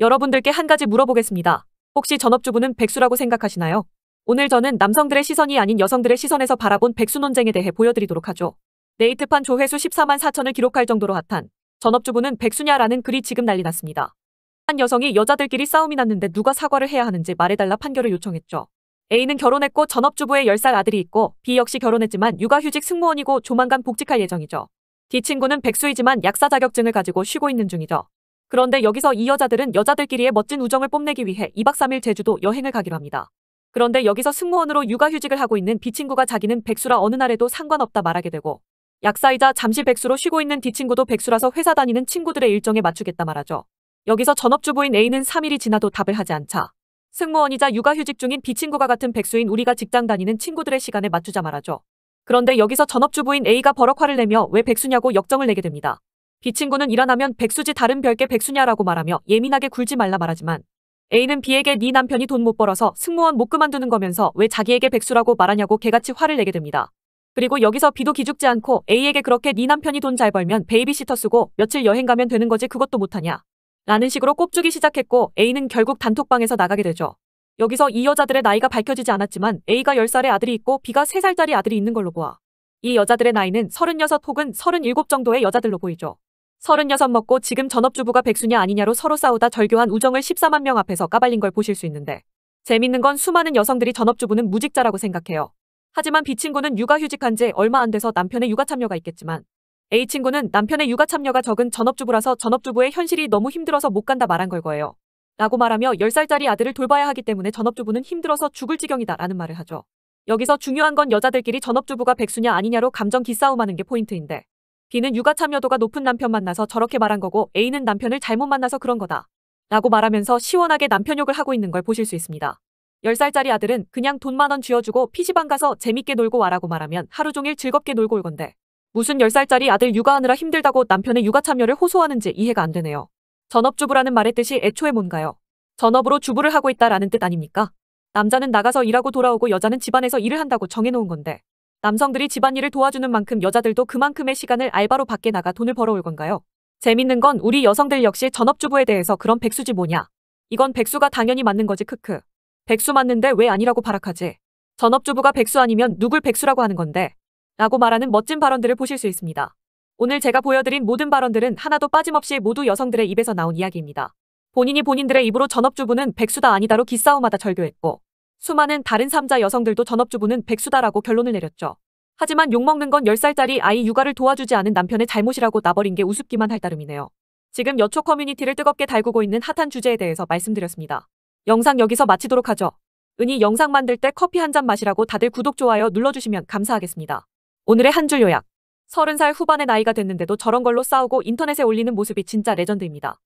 여러분들께 한 가지 물어보겠습니다. 혹시 전업주부는 백수라고 생각하시나요? 오늘 저는 남성들의 시선이 아닌 여성들의 시선에서 바라본 백수 논쟁에 대해 보여드리도록 하죠. 네이트판 조회수 14만 4천을 기록할 정도로 핫한 전업주부는 백수냐라는 글이 지금 난리 났습니다. 한 여성이 여자들끼리 싸움이 났는데 누가 사과를 해야 하는지 말해달라 판결을 요청했죠. A는 결혼했고 전업주부의 10살 아들이 있고 B 역시 결혼했지만 육아휴직 승무원이고 조만간 복직할 예정이죠. D 친구는 백수이지만 약사 자격증을 가지고 쉬고 있는 중이죠. 그런데 여기서 이 여자들은 여자들끼리의 멋진 우정을 뽐내기 위해 2박 3일 제주도 여행을 가기로 합니다. 그런데 여기서 승무원으로 육아휴직을 하고 있는 비 친구가 자기는 백수라 어느 날에도 상관없다 말하게 되고 약사이자 잠시 백수로 쉬고 있는 D 친구도 백수라서 회사 다니는 친구들의 일정에 맞추겠다 말하죠. 여기서 전업주부인 A는 3일이 지나도 답을 하지 않자 승무원이자 육아휴직 중인 비 친구가 같은 백수인 우리가 직장 다니는 친구들의 시간에 맞추자 말하죠. 그런데 여기서 전업주부인 A가 버럭 화를 내며 왜 백수냐고 역정을 내게 됩니다. B 친구는 일어나면 백수지 다른 별게 백수냐라고 말하며 예민하게 굴지 말라 말하지만 A는 B에게 네 남편이 돈 못 벌어서 승무원 못 그만두는 거면서 왜 자기에게 백수라고 말하냐고 개같이 화를 내게 됩니다. 그리고 여기서 B도 기죽지 않고 A에게 그렇게 네 남편이 돈 잘 벌면 베이비시터 쓰고 며칠 여행 가면 되는 거지 그것도 못하냐 라는 식으로 꼽주기 시작했고 A는 결국 단톡방에서 나가게 되죠. 여기서 이 여자들의 나이가 밝혀지지 않았지만 A가 10살의 아들이 있고 B가 3살짜리 아들이 있는 걸로 보아. 이 여자들의 나이는 36 혹은 37 정도의 여자들로 보이죠. 36 먹고 지금 전업주부가 백수냐 아니냐로 서로 싸우다 절교한 우정을 14만 명 앞에서 까발린 걸 보실 수 있는데 재밌는 건 수많은 여성들이 전업주부는 무직자라고 생각해요. 하지만 B 친구는 육아휴직한 지 얼마 안 돼서 남편의 육아 참여가 있겠지만 A 친구는 남편의 육아 참여가 적은 전업주부라서 전업주부의 현실이 너무 힘들어서 못 간다 말한 걸 거예요. 라고 말하며 10살짜리 아들을 돌봐야 하기 때문에 전업주부는 힘들어서 죽을 지경이다 라는 말을 하죠. 여기서 중요한 건 여자들끼리 전업주부가 백수냐 아니냐로 감정 기싸움하는 게 포인트인데 B는 육아 참여도가 높은 남편 만나서 저렇게 말한 거고 A는 남편을 잘못 만나서 그런 거다. 라고 말하면서 시원하게 남편 욕을 하고 있는 걸 보실 수 있습니다. 10살짜리 아들은 그냥 돈만원 쥐어주고 피시방 가서 재밌게 놀고 와라고 말하면 하루 종일 즐겁게 놀고 올 건데 무슨 10살짜리 아들 육아하느라 힘들다고 남편의 육아 참여를 호소하는지 이해가 안 되네요. 전업주부라는 말의 뜻이 애초에 뭔가요? 전업으로 주부를 하고 있다라는 뜻 아닙니까? 남자는 나가서 일하고 돌아오고 여자는 집안에서 일을 한다고 정해놓은 건데 남성들이 집안일을 도와주는 만큼 여자들도 그만큼의 시간을 알바로 밖에 나가 돈을 벌어올 건가요? 재밌는 건 우리 여성들 역시 전업주부에 대해서 그런 백수지 뭐냐. 이건 백수가 당연히 맞는 거지 크크. 백수 맞는데 왜 아니라고 발악하지. 전업주부가 백수 아니면 누굴 백수라고 하는 건데. 라고 말하는 멋진 발언들을 보실 수 있습니다. 오늘 제가 보여드린 모든 발언들은 하나도 빠짐없이 모두 여성들의 입에서 나온 이야기입니다. 본인이 본인들의 입으로 전업주부는 백수다 아니다로 기싸움하다 절교했고 수많은 다른 3자 여성들도 전업주부는 백수다라고 결론을 내렸죠. 하지만 욕먹는 건 10살짜리 아이 육아를 도와주지 않은 남편의 잘못이라고 나버린 게 우습기만 할 따름이네요. 지금 여초 커뮤니티를 뜨겁게 달구고 있는 핫한 주제에 대해서 말씀드렸습니다. 영상 여기서 마치도록 하죠. 은희 영상 만들 때 커피 한 잔 마시라고 다들 구독, 좋아요 눌러주시면 감사하겠습니다. 오늘의 한 줄 요약. 30살 후반의 나이가 됐는데도 저런 걸로 싸우고 인터넷에 올리는 모습이 진짜 레전드입니다.